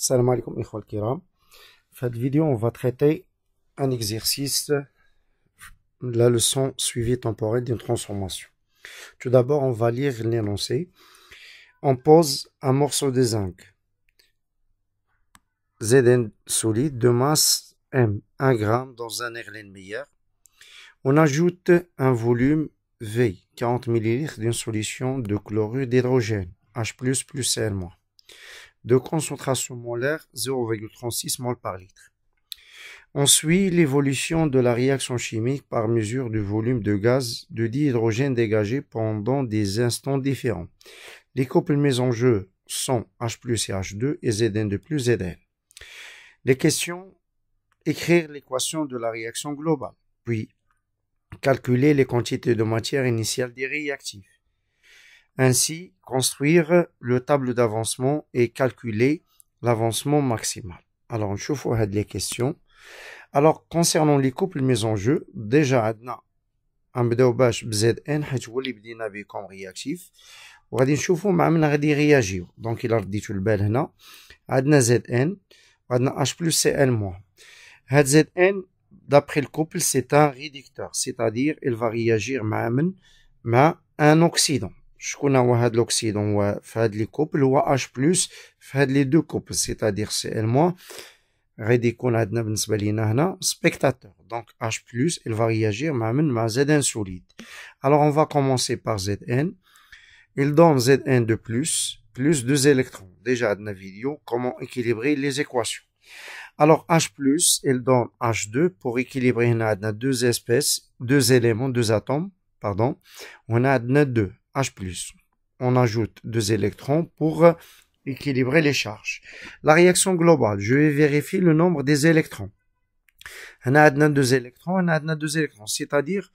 Salam alaikum, ikhwa kiram. Cette vidéo, on va traiter un exercice la leçon suivie temporel d'une transformation. Tout d'abord, on va lire l'énoncé. On pose un morceau de zinc. Zn solide de masse M, 1 g dans un meilleur. On ajoute un volume V, 40 ml d'une solution de chlorure d'hydrogène, H++ Cl- de concentration molaire 0,36 mol par litre. On suit l'évolution de la réaction chimique par mesure du volume de gaz de dihydrogène dégagé pendant des instants différents. Les couples mis en jeu sont H et H2 et Zn de plus Zn. Les questions écrire l'équation de la réaction globale, puis calculer les quantités de matière initiale des réactifs ainsi, construire le tableau d'avancement et calculer l'avancement maximal. Alors, je vous aide les questions. Alors, concernant les couples mis en jeu, déjà, on a un Zn, bzn, je vous comme réactif. On va voir comment on va réagir. Donc, il a dit le bel, zn, h plus cn moins. Zn, d'après le couple, c'est un réducteur, c'est-à-dire, il va réagir avec un oxydant. Je kunt l'oxyde, on va faire le couple. et H plus on a deux couples. C'est-à-dire c'est L moi. Redique. spectateur Donc H il va réagir. Maintenant, ma Z1 solide. Alors, on va commencer par Zn. Il donne zn de plus plus deux électrons. Déjà, dans la vidéo, comment équilibrer les équations? Alors, H il donne H2. Pour équilibrer, on a deux espèces, deux éléments, deux atomes, pardon. On a deux. H+. On ajoute deux électrons pour euh, équilibrer les charges. La réaction globale, je vais vérifier le nombre des électrons. On a deux électrons, on a deux électrons, c'est-à-dire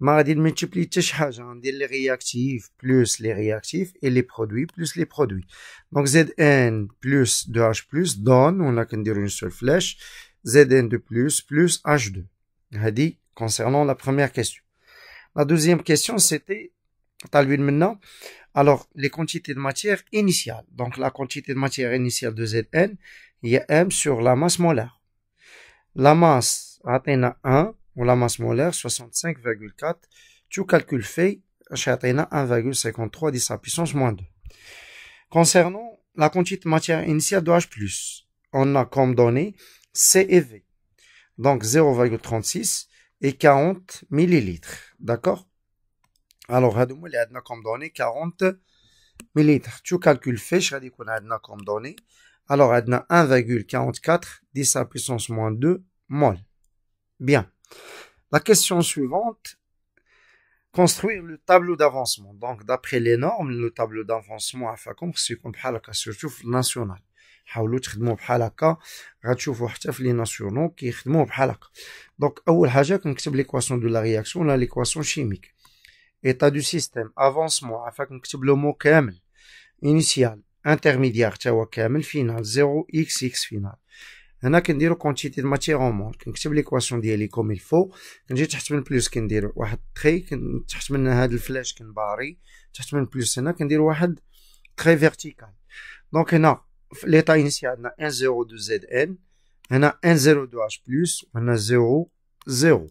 on غادي multiplier حتى charges hein, حاجه on dit les réactifs plus les réactifs et les produits plus les produits. Donc Zn plus 2 h donne, on flèche, Zn de plus Zn zn plus plus H dit concernant la première question la deuxième question c'était alors, les quantités de matière initiale. Donc, la quantité de matière initiale de Zn, il y a M sur la masse molaire. La masse, atteint 1, ou la masse molaire, 65,4. Tu calcules fait, atteint 1,53 10 à puissance moins 2. Concernant la quantité de matière initiale de H+, on a comme donné C et V. Donc, 0,36 et 40 millilitres. D'accord? Alors, admettons les adn comme donnée 40 millilitres. Tu calcules fait je vais dire qu'on a adn comme donnée. 1,44 10 puissance moins deux mol. Bien. La question suivante. Construire le tableau d'avancement. Donc, d'après les normes, le tableau d'avancement à comme si on parlait cas sur national. Par où tu fais de mon parler cas. Je trouve au chef l'innovation qui est de mon parler. Donc, la première chose est l'équation de la réaction, l'équation chimique. ايطا دو سيستيم افونسمون عافاك نكتب له مو كامل انيسيال انترميديار حتى هو كامل فينال زيرو اكس اكس فينال هنا كنديرو كونتيتي د ماتيغ اون مول كنكتب ليكواسيون ديالي كوم الفو كنجي تحت من بلوس كندير واحد تخي تحت من هاد الفلاش كنباري تحت من بلوس هنا كندير واحد تخي فيرتيكال دونك هنا في ليطا انيسيال عندنا ان زيرو دو زد ان هنا ان زيرو دو اش بلس هنا زيرو زيرو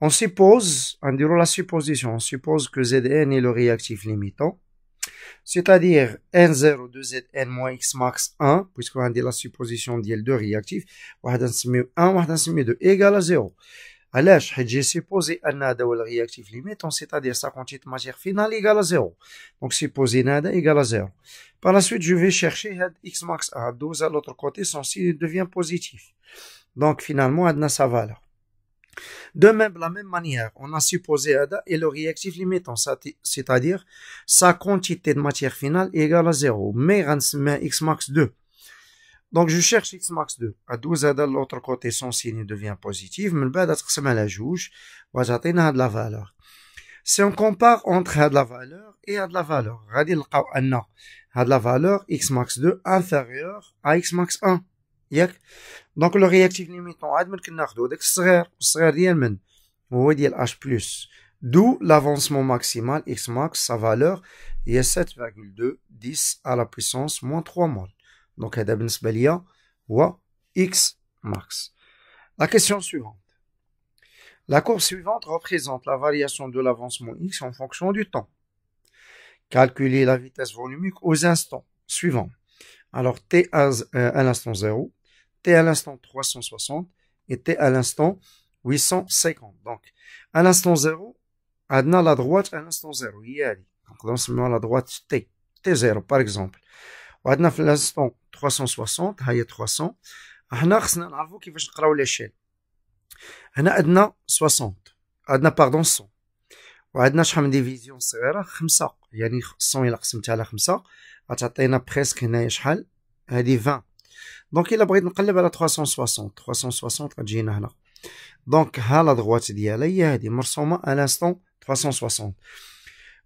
On suppose, on dit la supposition, on suppose que Zn est le réactif limitant, c'est-à-dire N0 de Zn moins X max 1, puisqu'on a dit la supposition d'IL2 réactif, 1, 1, 1, 2, égale à 0. Alors, j'ai supposé NADA ou le réactif limitant, c'est-à-dire sa quantité de matière finale égale à 0. Donc, supposé NADA égale à 0. Par la suite, je vais chercher X max 1, 12 à l'autre côté, son signe devient positif. Donc, finalement, on a sa valeur. De même, de la même manière, on a supposé ADA et le réactif limitant, c'est-à-dire sa quantité de matière finale est égale à 0, mais X max 2. Donc je cherche X max 2. À 12 ADA, l'autre côté, son signe devient positif, mais le bas à la jauge, va de la valeur. Si on compare entre de la valeur et de la valeur, on va de la valeur X max 2 inférieure à X max 1. Donc le réactif réactif limitant admet que كناخدو H+. D'où l'avancement maximal X max, sa valeur est 7,210 à la puissance moins 3 mol. Donc, Adabnsbalia ou X max. La question suivante. La courbe suivante représente la variation de l'avancement X en fonction du temps. Calculer la vitesse volumique aux instants suivants. Alors euh, t à, l'instant 0, t à l'instant 360 et t à l'instant 850. Donc à l'instant 0, on a la droite à l'instant 0. Donc on ce moment la droite t, t0 par exemple. Adna à l'instant 360 ها هي 300 هنا qui à l'échelle. On a 60 Adna, pardon 100 وعندنا شحال من ديفيزيون صغيره خمسه يعني 100 الا قسمتها على خمسه غتعطينا بريسك هنايا شحال هادي 20 دونك الا بغيت نقلب على 360 360 غتجينا هنا دونك ها لا دغوات ديالها هي هادي مرسومه على انستون 360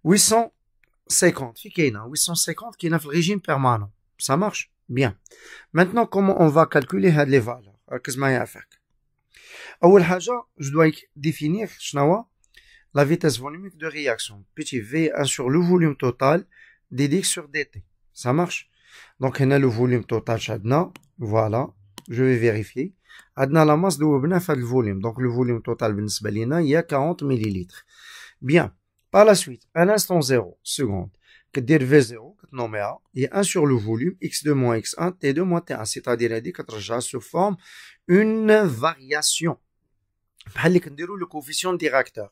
850 في كاينه 850 كاينه في الريجيم بيرمانون سا مارش بيان مانتنون كومون اون فا كالكولي هاد لي فالور ركز معايا عفاك اول حاجه جو دوا ديفينيغ شنو la vitesse volumique de réaction. Petit V, 1 sur le volume total DD sur DT. Ça marche Donc, on a le volume total chadna. Voilà, je vais vérifier. Adna la masse de le volume. Donc, le volume total il y a 40 millilitres. Bien. Par la suite, à l'instant 0, seconde, que dire V0, il y a 1 sur le volume, x2 moins x1, t2 moins t1, c'est-à-dire que se forme une variation. Bah, le coefficient directeur.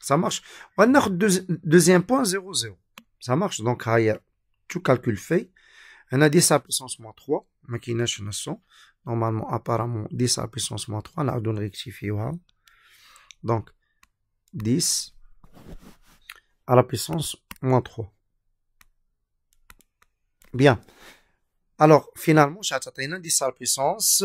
Ça marche. On a deuxième point, 0, 0. Ça marche. Donc, tout calcul fait. On a 10 à puissance moins 3. Normalement, apparemment, 10 à la puissance moins 3. On a donné Donc, 10 à la puissance moins 3. Bien. Alors, finalement, j'ai 10 à la puissance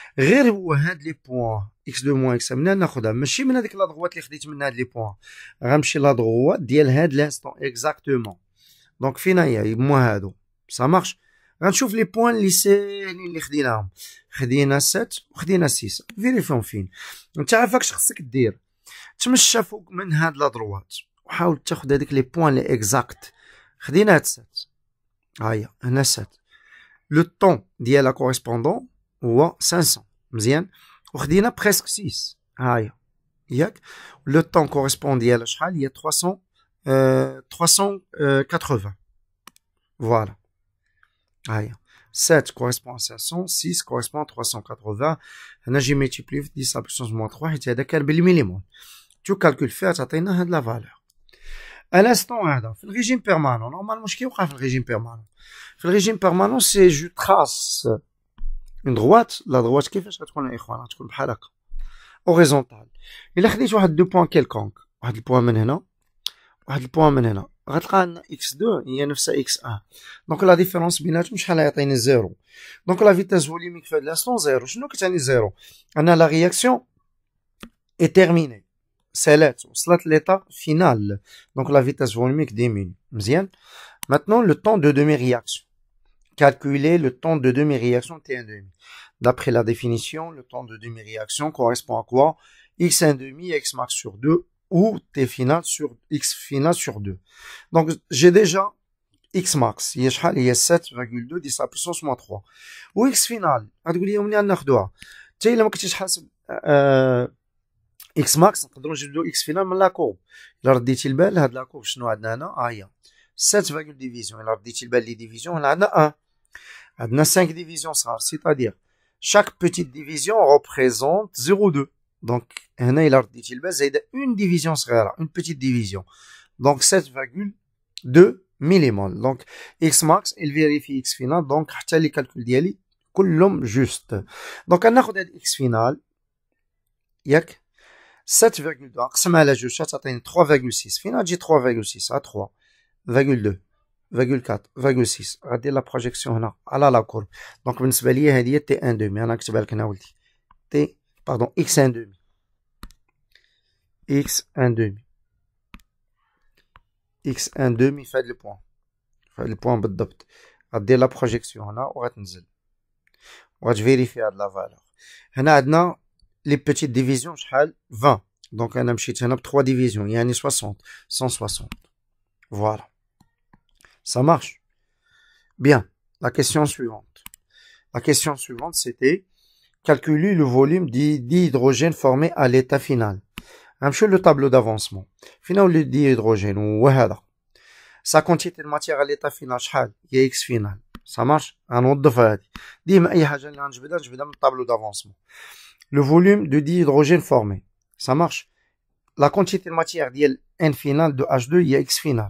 غير هو هاد لي بوان اكس دو موان اكس من هنا ناخذها ماشي من هذيك لا دغوات اللي خديت من هاد لي بوان غنمشي لا دغوات ديال هاد لانستون اكزاكتومون دونك فينا هي مو هادو سا مارش غنشوف لي بوان لي سي اللي خديناهم خدينا 7 وخدينا 6 فيريفيون فين انت عارف واش خصك دير تمشى فوق من هاد لا دروات وحاول تاخد هذيك لي بوان لي اكزاكت خدينا هاد 7 هاهي هنا 7 لو طون ديال لا كوريسبوندون Ou à 500. Bien. On a presque 6. Aïe. Oui. Le temps correspond à l'échelle. Il y a 300. 380. Euh, euh, voilà. Aïe. Ah, 7 correspond à 500. 6 correspond à 380. On a multiplié 10 à plus ou moins 3. C'est-à-dire qu'il y a des millimètres. Tout le une valeur. À l'instant, hein, dans le régime permanent. Normalement, je ne suis pas dans le régime permanent. le régime permanent, je trace une droite, la droite qui fait chaque fois l'écran, tu coupes halak. Horizontale. Il a deux points quelconques. On a un point maintenant. On a le point maintenant. x2, il y a 9 x1. Donc la différence, bien là, tu m'as fait un 0. Donc la vitesse volumique fait de l'instant 0. Je n'ai pas 0. On a la réaction est terminée. C'est l'être. C'est l'état final. Donc la vitesse volumique diminue. Maintenant, le temps de demi-réaction calculer le temps de demi-réaction t 1 demi. D'après la définition, le temps de demi-réaction correspond à quoi x demi, X max sur 2 ou T final sur X final sur 2. Donc j'ai déjà X max, il y a 7,2 10 à la puissance moins 3. Ou X final, تي الا ما كنتيش حاسب آه اكس a نقدروا la courbe, فينال من a الا رديتي البال Il y a عندنا هنا ها a 7 فاكول ديفيزيون الا رديتي البال لي ديفيزيون 1 on a cinq divisions, c'est-à-dire chaque petite division représente 0,2. Donc, ben, une division sera une petite division. Donc, 7,2 millimoles. Donc, X max, il vérifie X final. Donc, les calculs d'Yali, l'homme juste. Donc, on a X final. 7,2. On a 3,6. Final, j'ai 3,6 à 3,2. 0,4, 0,6. Regardez la projection là. Alors ah la courbe. Donc monsieur Vélier a dit T1,2 mais en axe vertical, qu'est-ce qu'on a dit T, pardon, X1,2, X1,2, X1,2. fait le point, fait le point en d'opt, Regardez la projection là. On va nous dire. On va vérifier à de la valeur. On a maintenant les petites divisions. Je hais 20. Donc on a mis 3 divisions. Il y en a 60, 160. Voilà. Ça marche. Bien. La question suivante. La question suivante, c'était calculer le volume d'hydrogène formé à l'état final. Amchou le tableau d'avancement. Finalement, le dihydrogène ou Sa quantité de matière à l'état final, y a X final. Ça marche un autre Je fait. حاجه Je vais le tableau d'avancement. Le volume de dihydrogène formé. Ça marche. La quantité de matière a N final de H2 a X final.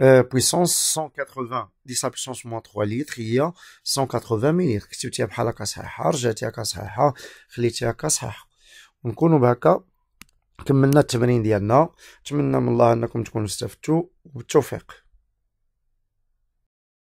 بويسونس 180 10 بويسونس موان 3 لتر هي 180 مليتر كتبتيها بحال هكا صحيحه رجعتيها هكا صحيحه خليتيها هكا صحيحه ونكونوا بهكا كملنا التمرين ديالنا نتمنى من الله انكم تكونوا استفدتوا وبالتوفيق